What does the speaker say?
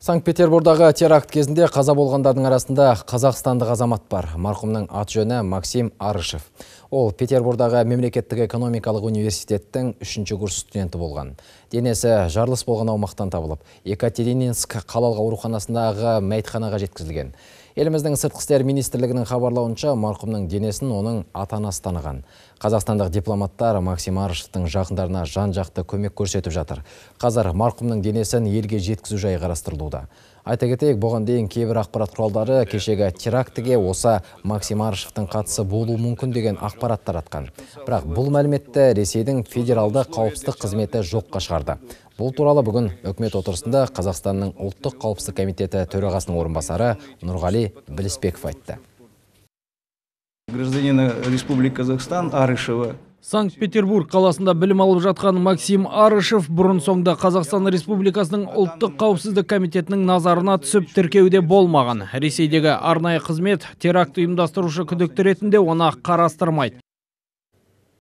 Санкт-Петербурдағы теракт кезінде қаза болғандардың арасында қазақстандық азамат бар. Марқұмның ат жөні Максим Арышев. Ол Петербурдағы мемлекеттік экономикалық университеттің үшінші курс студенті болған. Денесі жарлыс болған аумақтан табылып, Екатерининск қалалға ауруханасындағы Мәйтханаға жеткізілген еліміздің сыртқы істер министрлігінің хабарлауынша марқұмның денесін оның ата анасы таныған қазақстандық дипломаттар максим арышевтың жақындарына жан жақты көмек көрсетіп жатыр қазір марқұмның денесін елге жеткізу жайы қарастырылуда айта кетейік бұған дейін кейбір ақпарат құралдары кешегі терактіге осы максим арышевтың қатысы болуы мүмкін деген ақпарат таратқан бірақ бұл мәліметті ресейдің федералды қауіпсіздік қызметі жоққа шығарды бұл туралы бүгін өкмет отырысында қазақстанның ұлттық қауіпсіздік комитеті төрағасының орынбасары нұрғали білісбеков айтты гражданина республики казахстан арышева санкт петербург қаласында білім алып жатқан максим арышев бұрын соңда қазақстан республикасының ұлттық қауіпсіздік комитетінің назарына түсіп тіркеуде болмаған ресейдегі арнайы қызмет теракт ұйымдастырушы күдікті ретінде оны қарастырмайды